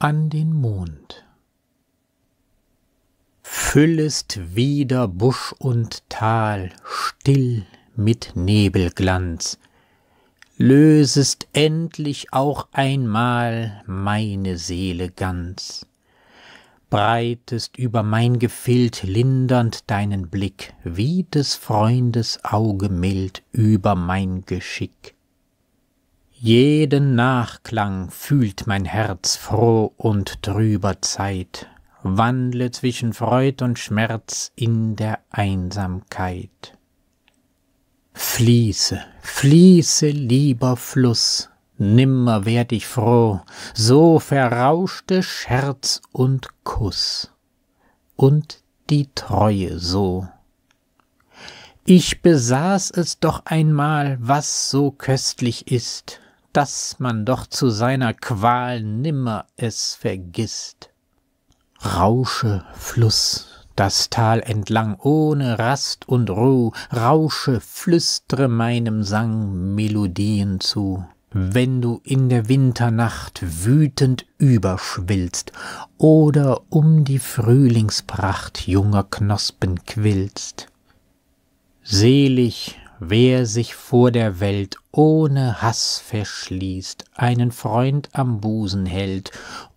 an den Mond. Füllest wieder Busch und Tal still mit Nebelglanz, lösest endlich auch einmal meine Seele ganz, breitest über mein Gefild lindernd deinen Blick, wie des Freundes Auge mild über mein Geschick jeden Nachklang fühlt mein Herz froh und trüber Zeit, wandle zwischen Freud und Schmerz in der Einsamkeit. Fließe, fließe, lieber Fluss, nimmer werd ich froh, so verrauschte Scherz und Kuss und die Treue so. Ich besaß es doch einmal, was so köstlich ist, dass man doch zu seiner Qual nimmer es vergisst. Rausche, Fluss, das Tal entlang, ohne Rast und Ruh, rausche, flüstre meinem Sang Melodien zu. Wenn du in der Winternacht wütend überschwillst oder um die Frühlingspracht junger Knospen quillst. Selig Wer sich vor der Welt ohne Hass verschließt, einen Freund am Busen hält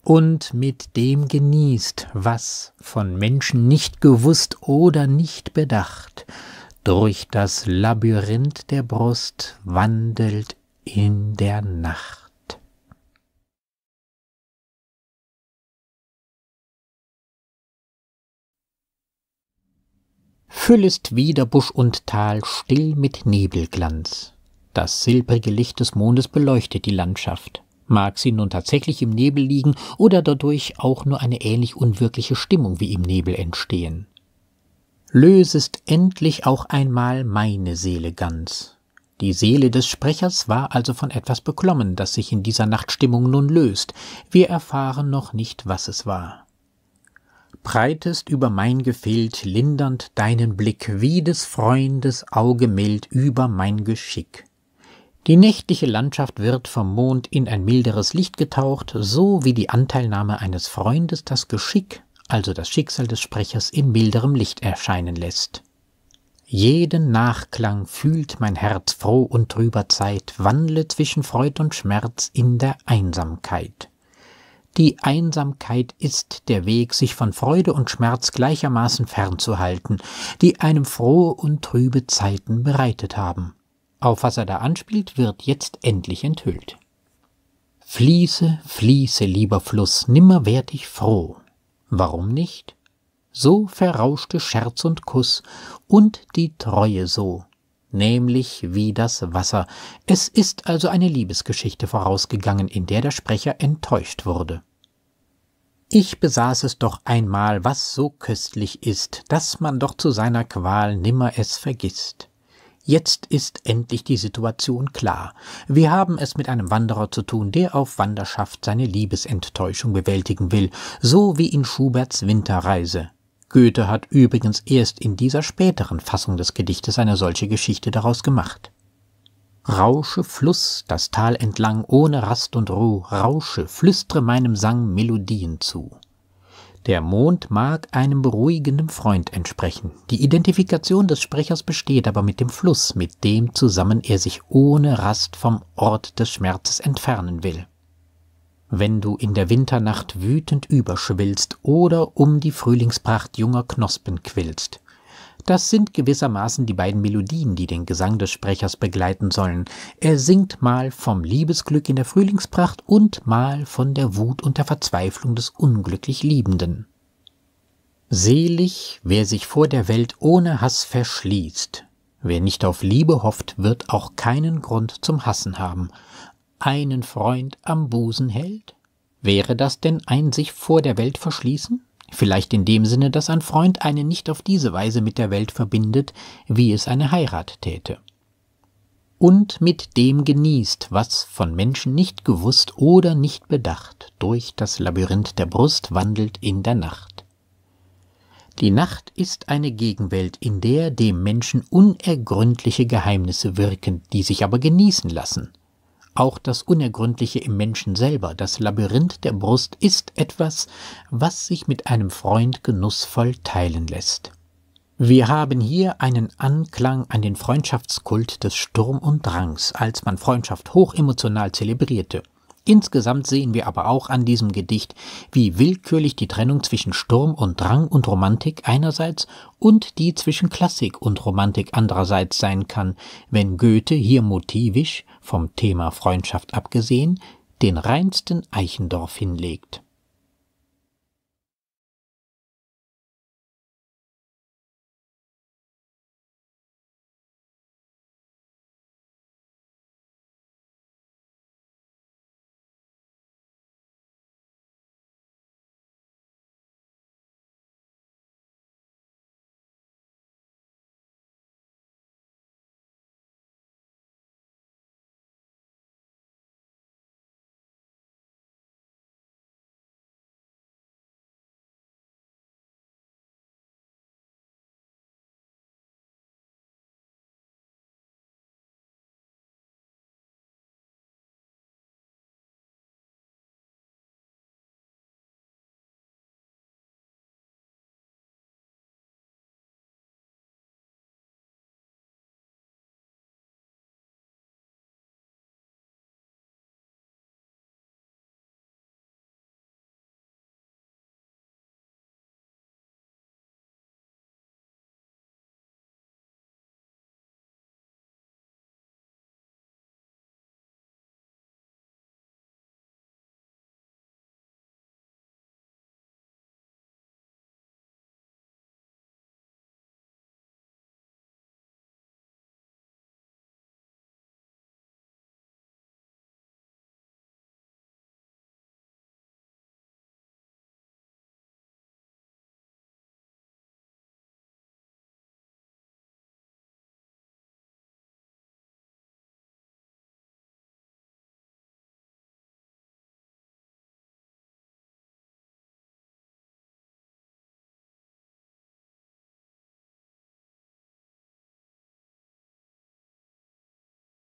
und mit dem genießt, was von Menschen nicht gewusst oder nicht bedacht, durch das Labyrinth der Brust wandelt in der Nacht. füllest wieder Busch und Tal still mit Nebelglanz. Das silbrige Licht des Mondes beleuchtet die Landschaft. Mag sie nun tatsächlich im Nebel liegen oder dadurch auch nur eine ähnlich unwirkliche Stimmung wie im Nebel entstehen. Lösest endlich auch einmal meine Seele ganz. Die Seele des Sprechers war also von etwas beklommen, das sich in dieser Nachtstimmung nun löst. Wir erfahren noch nicht, was es war breitest über mein Gefild lindernd deinen Blick, wie des Freundes Auge mild über mein Geschick. Die nächtliche Landschaft wird vom Mond in ein milderes Licht getaucht, so wie die Anteilnahme eines Freundes das Geschick, also das Schicksal des Sprechers, in milderem Licht erscheinen lässt. Jeden Nachklang fühlt mein Herz froh und trüber Zeit, wandle zwischen Freud und Schmerz in der Einsamkeit. Die Einsamkeit ist der Weg, sich von Freude und Schmerz gleichermaßen fernzuhalten, die einem frohe und trübe Zeiten bereitet haben. Auf was er da anspielt, wird jetzt endlich enthüllt. Fließe, fließe, lieber Fluss, nimmer werd ich froh. Warum nicht? So verrauschte Scherz und Kuss und die Treue so, nämlich wie das Wasser. Es ist also eine Liebesgeschichte vorausgegangen, in der der Sprecher enttäuscht wurde. Ich besaß es doch einmal, was so köstlich ist, dass man doch zu seiner Qual nimmer es vergisst. Jetzt ist endlich die Situation klar. Wir haben es mit einem Wanderer zu tun, der auf Wanderschaft seine Liebesenttäuschung bewältigen will, so wie in Schuberts Winterreise. Goethe hat übrigens erst in dieser späteren Fassung des Gedichtes eine solche Geschichte daraus gemacht. Rausche Fluss, das Tal entlang, ohne Rast und Ruh, rausche, flüstre meinem Sang Melodien zu. Der Mond mag einem beruhigenden Freund entsprechen. Die Identifikation des Sprechers besteht aber mit dem Fluss, mit dem zusammen er sich ohne Rast vom Ort des Schmerzes entfernen will wenn du in der Winternacht wütend überschwillst oder um die Frühlingspracht junger Knospen quillst. Das sind gewissermaßen die beiden Melodien, die den Gesang des Sprechers begleiten sollen. Er singt mal vom Liebesglück in der Frühlingspracht und mal von der Wut und der Verzweiflung des unglücklich Liebenden. Selig, wer sich vor der Welt ohne Hass verschließt. Wer nicht auf Liebe hofft, wird auch keinen Grund zum Hassen haben einen Freund am Busen hält? Wäre das denn ein sich vor der Welt verschließen? Vielleicht in dem Sinne, dass ein Freund einen nicht auf diese Weise mit der Welt verbindet, wie es eine Heirat täte. Und mit dem genießt, was von Menschen nicht gewusst oder nicht bedacht, durch das Labyrinth der Brust wandelt in der Nacht. Die Nacht ist eine Gegenwelt, in der dem Menschen unergründliche Geheimnisse wirken, die sich aber genießen lassen, auch das Unergründliche im Menschen selber, das Labyrinth der Brust, ist etwas, was sich mit einem Freund genussvoll teilen lässt. Wir haben hier einen Anklang an den Freundschaftskult des Sturm und Drangs, als man Freundschaft hochemotional zelebrierte. Insgesamt sehen wir aber auch an diesem Gedicht, wie willkürlich die Trennung zwischen Sturm und Drang und Romantik einerseits und die zwischen Klassik und Romantik andererseits sein kann, wenn Goethe hier motivisch, vom Thema Freundschaft abgesehen, den reinsten Eichendorf hinlegt.